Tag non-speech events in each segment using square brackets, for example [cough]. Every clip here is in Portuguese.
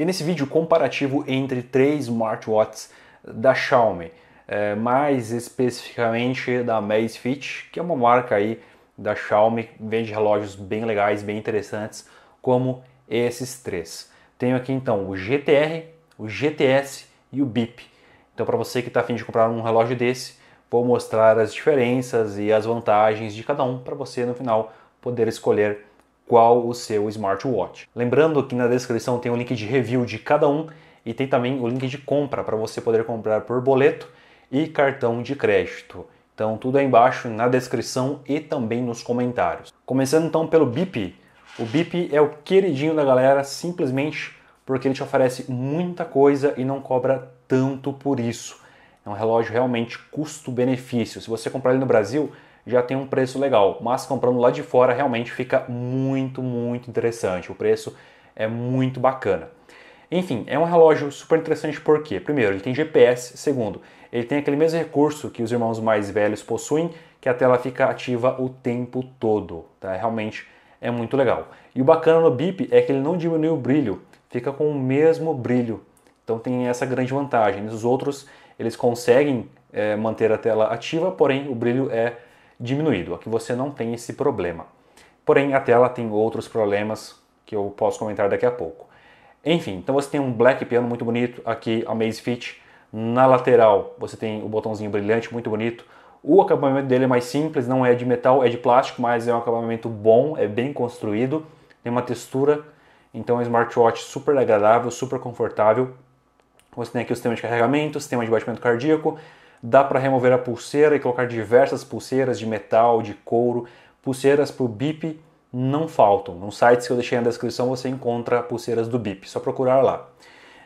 E nesse vídeo comparativo entre três smartwatches da Xiaomi, é, mais especificamente da Amazfit, que é uma marca aí da Xiaomi, vende relógios bem legais, bem interessantes, como esses três. Tenho aqui então o GTR, o GTS e o BIP. Então para você que está afim de comprar um relógio desse, vou mostrar as diferenças e as vantagens de cada um para você no final poder escolher qual o seu smartwatch. Lembrando que na descrição tem o link de review de cada um e tem também o link de compra para você poder comprar por boleto e cartão de crédito. Então tudo aí embaixo na descrição e também nos comentários. Começando então pelo Bip. O Bip é o queridinho da galera simplesmente porque ele te oferece muita coisa e não cobra tanto por isso. É um relógio realmente custo-benefício. Se você comprar ele no Brasil, já tem um preço legal, mas comprando lá de fora realmente fica muito, muito interessante. O preço é muito bacana. Enfim, é um relógio super interessante porque, primeiro, ele tem GPS, segundo, ele tem aquele mesmo recurso que os irmãos mais velhos possuem, que a tela fica ativa o tempo todo, tá? É realmente é muito legal. E o bacana no Bip é que ele não diminui o brilho, fica com o mesmo brilho. Então tem essa grande vantagem. Os outros, eles conseguem é, manter a tela ativa, porém o brilho é diminuído. Aqui você não tem esse problema. Porém, a tela tem outros problemas que eu posso comentar daqui a pouco. Enfim, então você tem um black piano muito bonito aqui, a Maze Fit. Na lateral você tem o botãozinho brilhante muito bonito. O acabamento dele é mais simples, não é de metal, é de plástico, mas é um acabamento bom, é bem construído, tem uma textura. Então é um smartwatch super agradável, super confortável. Você tem aqui o sistema de carregamento, sistema de batimento cardíaco, dá para remover a pulseira e colocar diversas pulseiras de metal, de couro, pulseiras para o BIP não faltam. No site que eu deixei na descrição você encontra pulseiras do BIP, só procurar lá.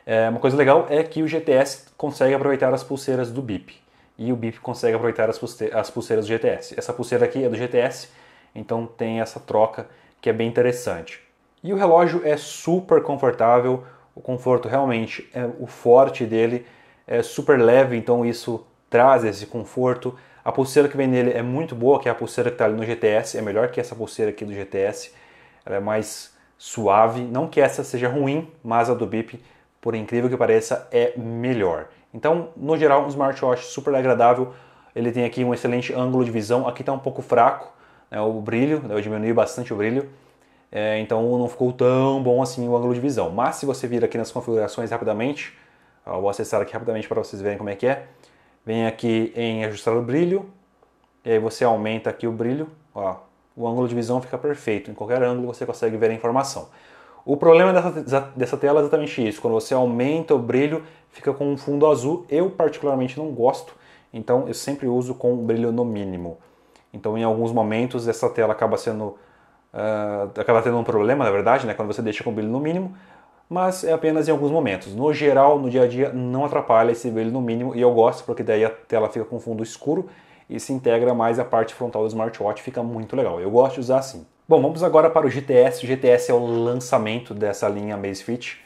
É, uma coisa legal é que o GTS consegue aproveitar as pulseiras do BIP e o BIP consegue aproveitar as, as pulseiras do GTS. Essa pulseira aqui é do GTS, então tem essa troca que é bem interessante. E o relógio é super confortável, o conforto realmente é o forte dele, é super leve, então isso traz esse conforto. A pulseira que vem nele é muito boa, que é a pulseira que está ali no GTS, é melhor que essa pulseira aqui do GTS, ela é mais suave. Não que essa seja ruim, mas a do Bip, por incrível que pareça, é melhor. Então, no geral, um smartwatch super agradável. Ele tem aqui um excelente ângulo de visão. Aqui está um pouco fraco né, o brilho, né, eu diminui bastante o brilho. É, então não ficou tão bom assim o ângulo de visão. Mas se você vir aqui nas configurações rapidamente, ah, eu vou acessar aqui rapidamente para vocês verem como é que é. Vem aqui em ajustar o brilho, e aí você aumenta aqui o brilho, ó, o ângulo de visão fica perfeito, em qualquer ângulo você consegue ver a informação. O problema dessa, dessa tela é exatamente isso, quando você aumenta o brilho, fica com um fundo azul, eu particularmente não gosto, então eu sempre uso com o brilho no mínimo. Então em alguns momentos essa tela acaba sendo, uh, acaba tendo um problema na verdade, né, quando você deixa com o brilho no mínimo, mas é apenas em alguns momentos. No geral, no dia a dia, não atrapalha esse brilho no mínimo e eu gosto porque daí a tela fica com fundo escuro e se integra mais a parte frontal do smartwatch, fica muito legal. Eu gosto de usar assim. Bom, vamos agora para o GTS. O GTS é o lançamento dessa linha Amazfit.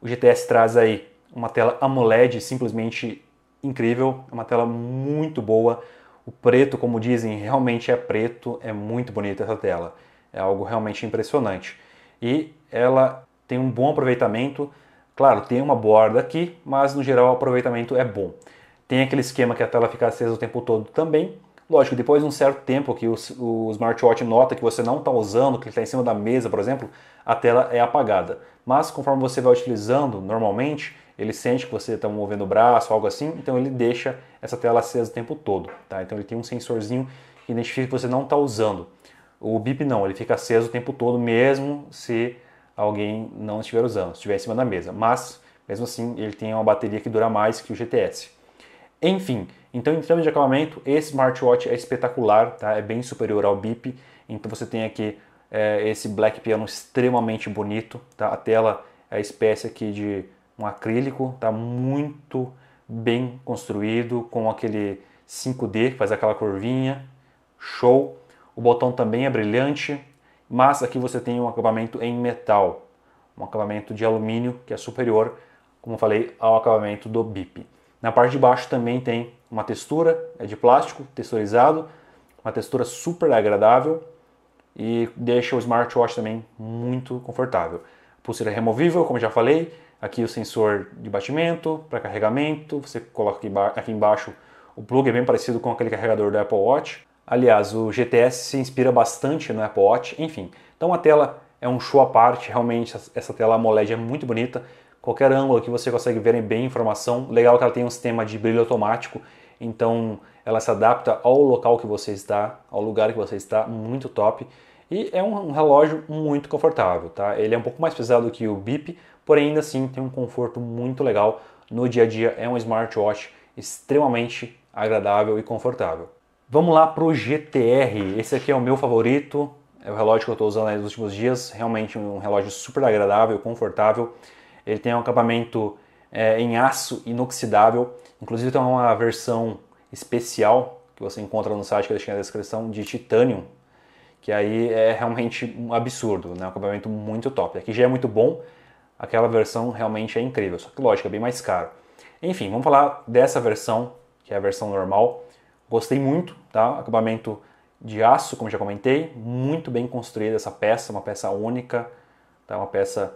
O GTS traz aí uma tela AMOLED simplesmente incrível, é uma tela muito boa. O preto, como dizem, realmente é preto, é muito bonita essa tela. É algo realmente impressionante. E ela tem um bom aproveitamento. Claro, tem uma borda aqui, mas no geral o aproveitamento é bom. Tem aquele esquema que a tela fica acesa o tempo todo também. Lógico, depois de um certo tempo que o, o smartwatch nota que você não está usando, que está em cima da mesa, por exemplo, a tela é apagada. Mas conforme você vai utilizando, normalmente ele sente que você está movendo o braço, algo assim, então ele deixa essa tela acesa o tempo todo. Tá? Então ele tem um sensorzinho que identifica que você não está usando. O bip não, ele fica aceso o tempo todo, mesmo se alguém não estiver usando, estiver em cima da mesa. Mas, mesmo assim, ele tem uma bateria que dura mais que o GTS. Enfim, então em termos de acabamento, esse smartwatch é espetacular, tá? é bem superior ao BIP. Então você tem aqui é, esse black piano extremamente bonito, tá? a tela é a espécie aqui de um acrílico, tá muito bem construído, com aquele 5D que faz aquela curvinha, show. O botão também é brilhante, mas aqui você tem um acabamento em metal, um acabamento de alumínio que é superior, como falei, ao acabamento do BIP. Na parte de baixo também tem uma textura, é de plástico texturizado, uma textura super agradável e deixa o smartwatch também muito confortável. Pulseira removível, como já falei, aqui o sensor de batimento para carregamento, você coloca aqui, embaixo o plug, é bem parecido com aquele carregador do Apple Watch. Aliás, o GTS se inspira bastante no Apple Watch, enfim. Então a tela é um show à parte, realmente essa tela AMOLED é muito bonita. Qualquer ângulo que você consegue ver é bem informação. Legal que ela tem um sistema de brilho automático, então ela se adapta ao local que você está, ao lugar que você está, muito top. E é um relógio muito confortável, tá? Ele é um pouco mais pesado que o Bip, porém ainda assim tem um conforto muito legal no dia a dia. É um smartwatch extremamente agradável e confortável. Vamos lá para o GTR. Esse aqui é o meu favorito. É o relógio que eu estou usando nos últimos dias. Realmente um relógio super agradável, confortável. Ele tem um acabamento é, em aço inoxidável. Inclusive tem uma versão especial que você encontra no site que eu deixei na descrição de titânio, que aí é realmente um absurdo, né? Um acabamento muito top. Aqui já é muito bom, aquela versão realmente é incrível, só que lógico, é bem mais caro. Enfim, vamos falar dessa versão, que é a versão normal. Gostei muito, tá? Acabamento de aço, como já comentei, muito bem construída essa peça, uma peça única, tá? Uma peça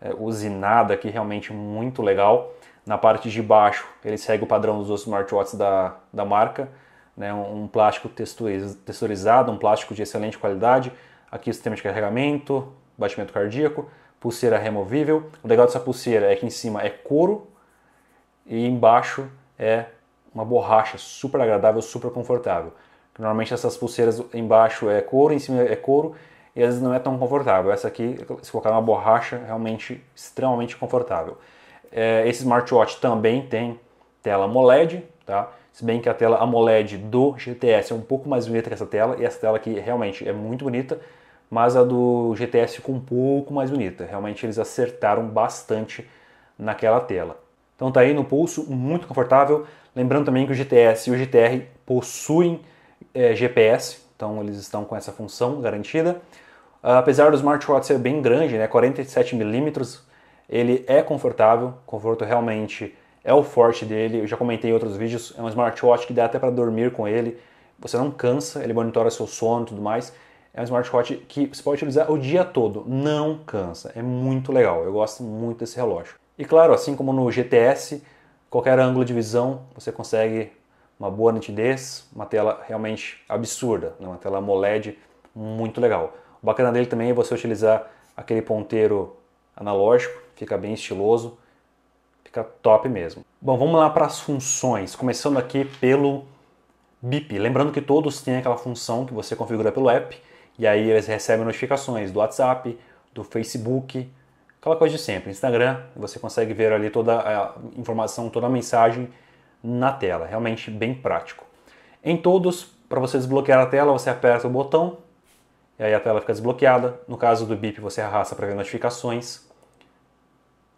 é, usinada aqui, realmente muito legal. Na parte de baixo, ele segue o padrão dos outros smartwatches da, da marca, né? um, um plástico texturizado, um plástico de excelente qualidade. Aqui o sistema de carregamento, batimento cardíaco, pulseira removível. O legal dessa pulseira é que em cima é couro e embaixo é uma borracha super agradável, super confortável. Normalmente essas pulseiras embaixo é couro, em cima é couro e às vezes não é tão confortável. Essa aqui, se colocar uma borracha, realmente extremamente confortável. É, esse smartwatch também tem tela AMOLED, tá? Se bem que a tela AMOLED do GTS é um pouco mais bonita que essa tela, e essa tela aqui realmente é muito bonita, mas a do GTS ficou um pouco mais bonita. Realmente eles acertaram bastante naquela tela. Então tá aí no pulso, muito confortável. Lembrando também que o GTS e o GTR possuem é, eh, GPS, então eles estão com essa função garantida. Ah, apesar do smartwatch ser bem grande, né, 47 milímetros, ele é confortável, conforto realmente é o forte dele. Eu já comentei em outros vídeos, é um smartwatch que dá até para dormir com ele. Você não cansa, ele monitora seu sono e tudo mais. É um smartwatch que você pode utilizar o dia todo, não cansa. É muito legal, eu gosto muito desse relógio. E claro, assim como no GTS, qualquer ângulo de visão você consegue uma boa nitidez, uma tela realmente absurda, né? uma tela AMOLED muito legal. O bacana dele também é você utilizar aquele ponteiro analógico, fica bem estiloso, fica top mesmo. Bom, vamos lá para as funções, começando aqui pelo BIP. Lembrando que todos têm aquela função que você configura pelo app, e aí eles recebem notificações do WhatsApp, do Facebook, Aquela coisa de sempre, Instagram, você consegue ver ali toda a informação, toda a mensagem na tela, realmente bem prático. Em todos, para você desbloquear a tela, você aperta o botão e aí a tela fica desbloqueada. No caso do BIP, você arrasta para ver notificações.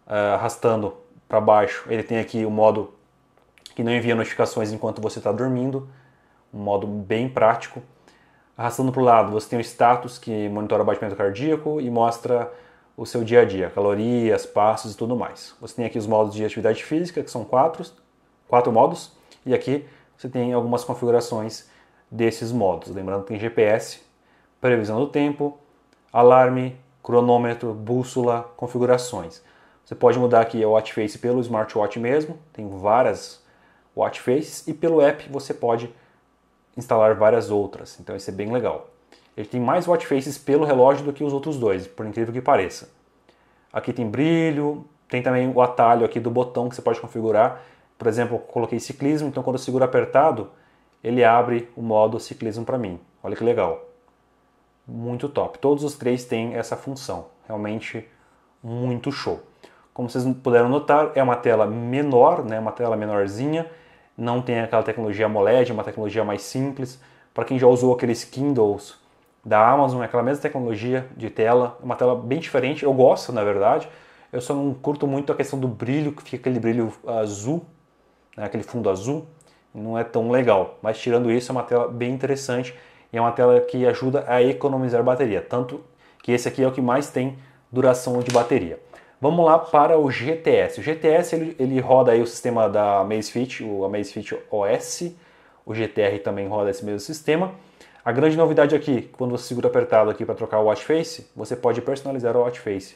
É, arrastando para baixo, ele tem aqui o modo que não envia notificações enquanto você está dormindo, um modo bem prático. Arrastando para o lado, você tem o status que monitora o batimento cardíaco e mostra o seu dia a dia, calorias, passos e tudo mais. Você tem aqui os modos de atividade física, que são quatro, quatro modos, e aqui você tem algumas configurações desses modos. Lembrando que tem GPS, previsão do tempo, alarme, cronômetro, bússola, configurações. Você pode mudar aqui o watch face pelo smartwatch mesmo, tem várias watch faces e pelo app você pode instalar várias outras. Então isso é bem legal. Ele tem mais watch faces pelo relógio do que os outros dois, por incrível que pareça. Aqui tem brilho, tem também o atalho aqui do botão que você pode configurar. Por exemplo, eu coloquei ciclismo, então quando eu seguro apertado, ele abre o modo ciclismo para mim. Olha que legal. Muito top. Todos os três têm essa função. Realmente muito show. Como vocês puderam notar, é uma tela menor, né? uma tela menorzinha. Não tem aquela tecnologia AMOLED, é uma tecnologia mais simples. Para quem já usou aqueles Kindles da Amazon, é aquela mesma tecnologia de tela, uma tela bem diferente, eu gosto na verdade, eu só não curto muito a questão do brilho, que fica aquele brilho azul, né, aquele fundo azul, não é tão legal, mas tirando isso é uma tela bem interessante e é uma tela que ajuda a economizar bateria, tanto que esse aqui é o que mais tem duração de bateria. Vamos lá para o GTS. O GTS ele, ele roda aí o sistema da Amazfit, o Amazfit OS, o GTR também roda esse mesmo sistema, a grande novidade aqui, quando você segura apertado aqui para trocar o watch face, você pode personalizar o watch face.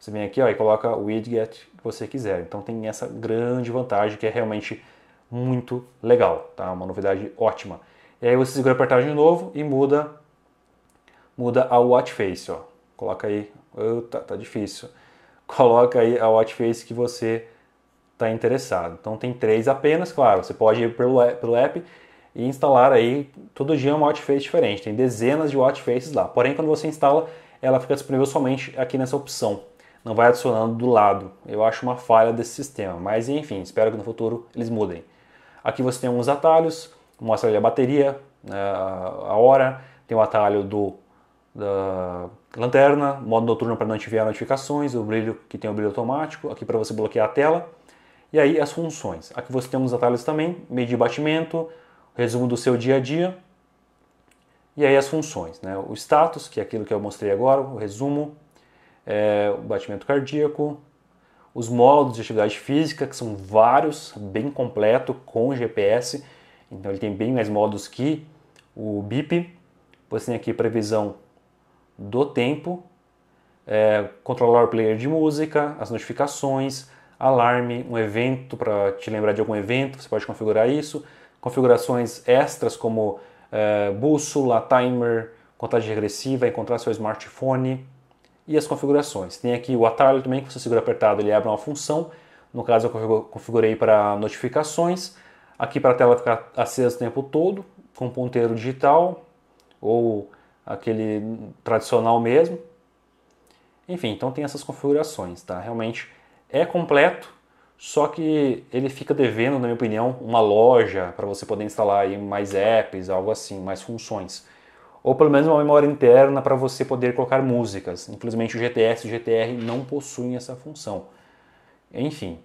Você vem aqui ó, e coloca o widget que você quiser. Então tem essa grande vantagem que é realmente muito legal, tá? Uma novidade ótima. E aí você segura apertado de novo e muda muda a watch face, ó. Coloca aí, tá, tá difícil. [laughs] Coloca aí a watch face que você está interessado. Então tem três apenas, claro. Você pode ir pelo, pelo app e instalar aí todo dia uma watch face diferente. Tem dezenas de watch faces lá. Porém, quando você instala, ela fica disponível somente aqui nessa opção. Não vai adicionando do lado. Eu acho uma falha desse sistema, mas enfim, espero que no futuro eles mudem. Aqui você tem alguns atalhos, mostra ali a bateria, né, a hora, tem o atalho do da lanterna, modo noturno para não enviar notificações, o brilho que tem o brilho automático, aqui para você bloquear a tela. E aí as funções. Aqui você tem alguns atalhos também, medir batimento, resumo do seu dia a dia, e aí as funções, né? O status, que é aquilo que eu mostrei agora, o resumo, é, o batimento cardíaco, os modos de atividade física, que são vários, bem completo, com GPS. Então ele tem bem mais modos que o BIP. Você tem aqui previsão do tempo, é, controlar o player de música, as notificações, alarme, um evento para te lembrar de algum evento, você pode configurar isso configurações extras como é, bússola, timer, contagem regressiva, encontrar seu smartphone e as configurações. Tem aqui o atalho também que você segura apertado, ele abre uma função. No caso eu configurei para notificações. Aqui para a tela ficar acesa o tempo todo com ponteiro digital ou aquele tradicional mesmo. Enfim, então tem essas configurações, tá? Realmente é completo só que ele fica devendo, na minha opinião, uma loja para você poder instalar aí mais apps, algo assim, mais funções. Ou pelo menos uma memória interna para você poder colocar músicas. Infelizmente o GTS e o GTR não possuem essa função. Enfim,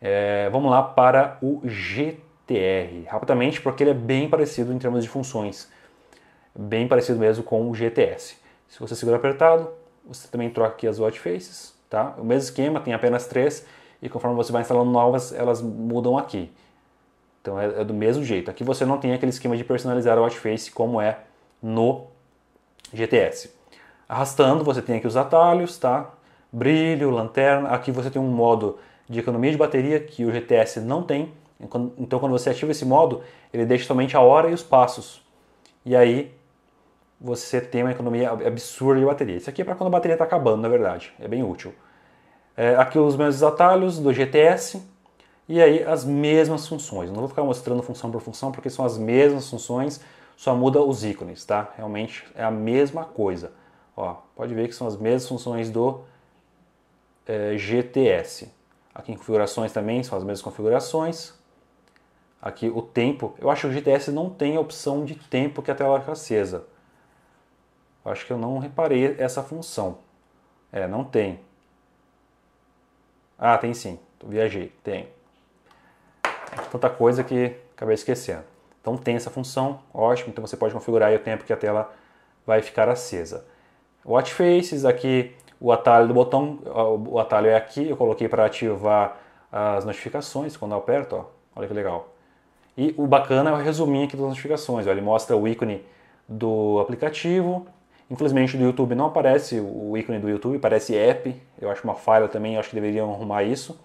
é, vamos lá para o GTR. Rapidamente, porque ele é bem parecido em termos de funções. Bem parecido mesmo com o GTS. Se você segura apertado, você também troca aqui as watch faces. Tá? O mesmo esquema, tem apenas três e conforme você vai instalando novas, elas mudam aqui. Então é, é do mesmo jeito. Aqui você não tem aquele esquema de personalizar o watch face como é no GTS. Arrastando, você tem aqui os atalhos, tá? Brilho, lanterna. Aqui você tem um modo de economia de bateria que o GTS não tem. Então, quando você ativa esse modo, ele deixa somente a hora e os passos. E aí você tem uma economia absurda de bateria. Isso aqui é para quando a bateria está acabando, na verdade. É bem útil. É, aqui os mesmos atalhos do GTS e aí as mesmas funções. Não vou ficar mostrando função por função porque são as mesmas funções, só muda os ícones, tá? Realmente é a mesma coisa. Ó, pode ver que são as mesmas funções do é, GTS. Aqui em configurações também são as mesmas configurações. Aqui o tempo, eu acho que o GTS não tem a opção de tempo que a tela fica acesa. Eu acho que eu não reparei essa função. É, não tem. Ah, tem sim. Viajei. Tem. É tanta coisa que acabei esquecendo. Então tem essa função, ótimo. Então você pode configurar o tempo que a tela vai ficar acesa. Watch Faces, aqui o atalho do botão, o atalho é aqui, eu coloquei para ativar as notificações quando eu aperto, ó. olha que legal. E o bacana é o resuminho aqui das notificações, ó. ele mostra o ícone do aplicativo, Infelizmente do YouTube não aparece o ícone do YouTube, parece app. Eu acho uma falha também, acho que deveriam arrumar isso.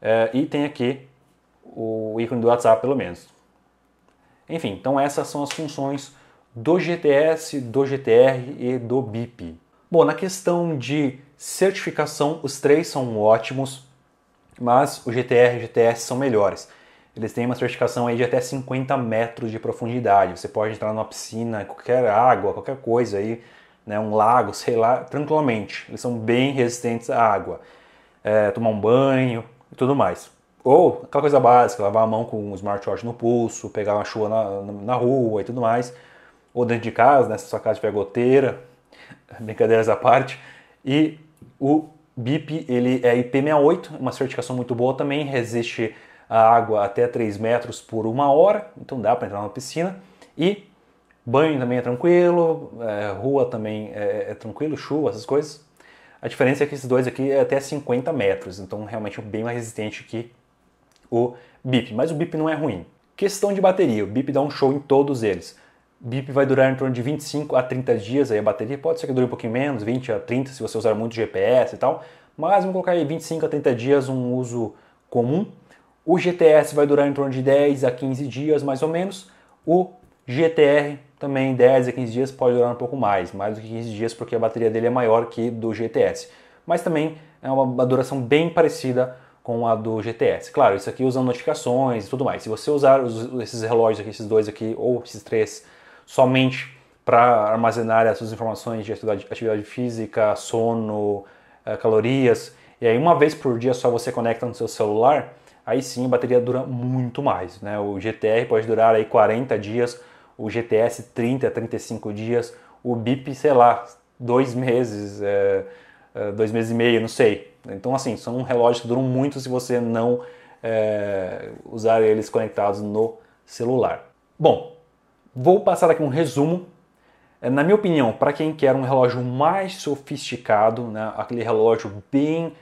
É, e tem aqui o ícone do WhatsApp, pelo menos. Enfim, então essas são as funções do GTS, do GTR e do BIP. Bom, na questão de certificação, os três são ótimos, mas o GTR e o GTS são melhores. Eles têm uma certificação aí de até 50 metros de profundidade. Você pode entrar numa piscina, qualquer água, qualquer coisa aí, né, um lago, sei lá, tranquilamente. Eles são bem resistentes à água. É, tomar um banho e tudo mais. Ou aquela coisa básica, lavar a mão com um smartwatch no pulso, pegar uma chuva na, na rua e tudo mais. Ou dentro de casa, né, se sua casa tiver goteira, [laughs] brincadeiras à parte. E o BIP ele é IP68, uma certificação muito boa também, resiste a água até 3 metros por uma hora, então dá para entrar na piscina. E banho também é tranquilo, é, rua também é, é, tranquilo, chuva, essas coisas. A diferença é que esses dois aqui é até 50 metros, então realmente é bem mais resistente que o BIP, mas o BIP não é ruim. Questão de bateria, o BIP dá um show em todos eles. BIP vai durar em torno de 25 a 30 dias aí a bateria, pode ser que dure um pouquinho menos, 20 a 30 se você usar muito GPS e tal, mas vamos colocar aí 25 a 30 dias um uso comum. O GTS vai durar em torno de 10 a 15 dias, mais ou menos. O GTR também 10 a 15 dias, pode durar um pouco mais, mais do que 15 dias, porque a bateria dele é maior que do GTS. Mas também é uma duração bem parecida com a do GTS. Claro, isso aqui usa notificações e tudo mais. Se você usar esses relógios aqui, esses dois aqui, ou esses três, somente para armazenar as suas informações de atividade física, sono, eh, calorias, e aí uma vez por dia só você conecta no seu celular, aí sim a bateria dura muito mais. Né? O GTR pode durar aí 40 dias, o GTS 30 a 35 dias, o BIP, sei lá, dois meses, é, é, dois meses e meio, não sei. Então, assim, são relógios que duram muito se você não é, usar eles conectados no celular. Bom, vou passar aqui um resumo. É, na minha opinião, para quem quer um relógio mais sofisticado, né, aquele relógio bem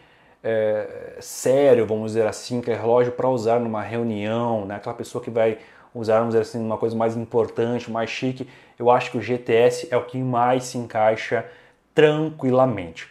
é, sério, vamos dizer assim, que é relógio para usar numa reunião, né? aquela pessoa que vai usar, vamos dizer assim, uma coisa mais importante, mais chique, eu acho que o GTS é o que mais se encaixa tranquilamente.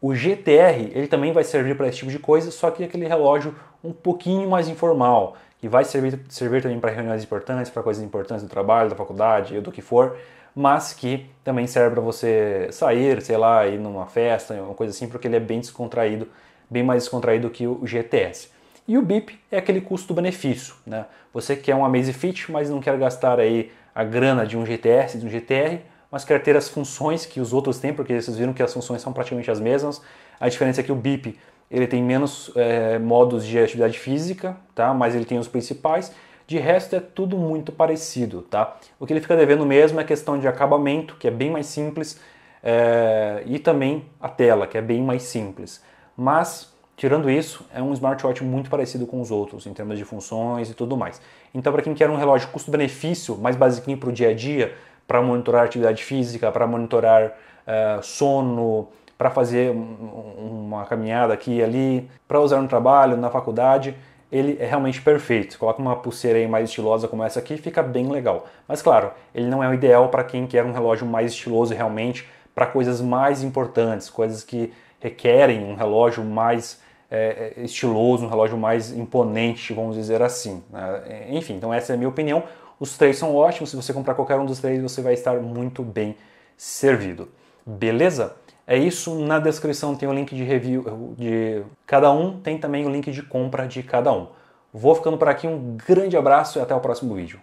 O GTR ele também vai servir para esse tipo de coisa, só que aquele relógio um pouquinho mais informal, que vai servir, servir também para reuniões importantes, para coisas importantes do trabalho, da faculdade, do que for, mas que também serve para você sair, sei lá, ir numa festa, uma coisa assim, porque ele é bem descontraído bem mais descontraído que o GTS. E o BIP é aquele custo-benefício, né? Você quer um Amazfit, mas não quer gastar aí a grana de um GTS, de um GTR, mas quer ter as funções que os outros têm, porque vocês viram que as funções são praticamente as mesmas. A diferença é que o BIP ele tem menos é, modos de atividade física, tá? Mas ele tem os principais. De resto é tudo muito parecido, tá? O que ele fica devendo mesmo é a questão de acabamento, que é bem mais simples, é... e também a tela, que é bem mais simples. Mas, tirando isso, é um smartwatch muito parecido com os outros em termos de funções e tudo mais. Então, para quem quer um relógio custo-benefício mais basiquinho para o dia a dia, para monitorar atividade física, para monitorar uh, sono, para fazer uma caminhada aqui e ali, para usar no trabalho, na faculdade, ele é realmente perfeito. Coloca uma pulseira aí mais estilosa como essa aqui, fica bem legal. Mas claro, ele não é o ideal para quem quer um relógio mais estiloso realmente, para coisas mais importantes, coisas que requerem um relógio mais é, é, estiloso, um relógio mais imponente, vamos dizer assim. Né? É, enfim, então essa é a minha opinião. Os três são ótimos, se você comprar qualquer um dos três, você vai estar muito bem servido. Beleza? É isso. Na descrição tem o link de review de cada um, tem também o link de compra de cada um. Vou ficando por aqui, um grande abraço e até o próximo vídeo.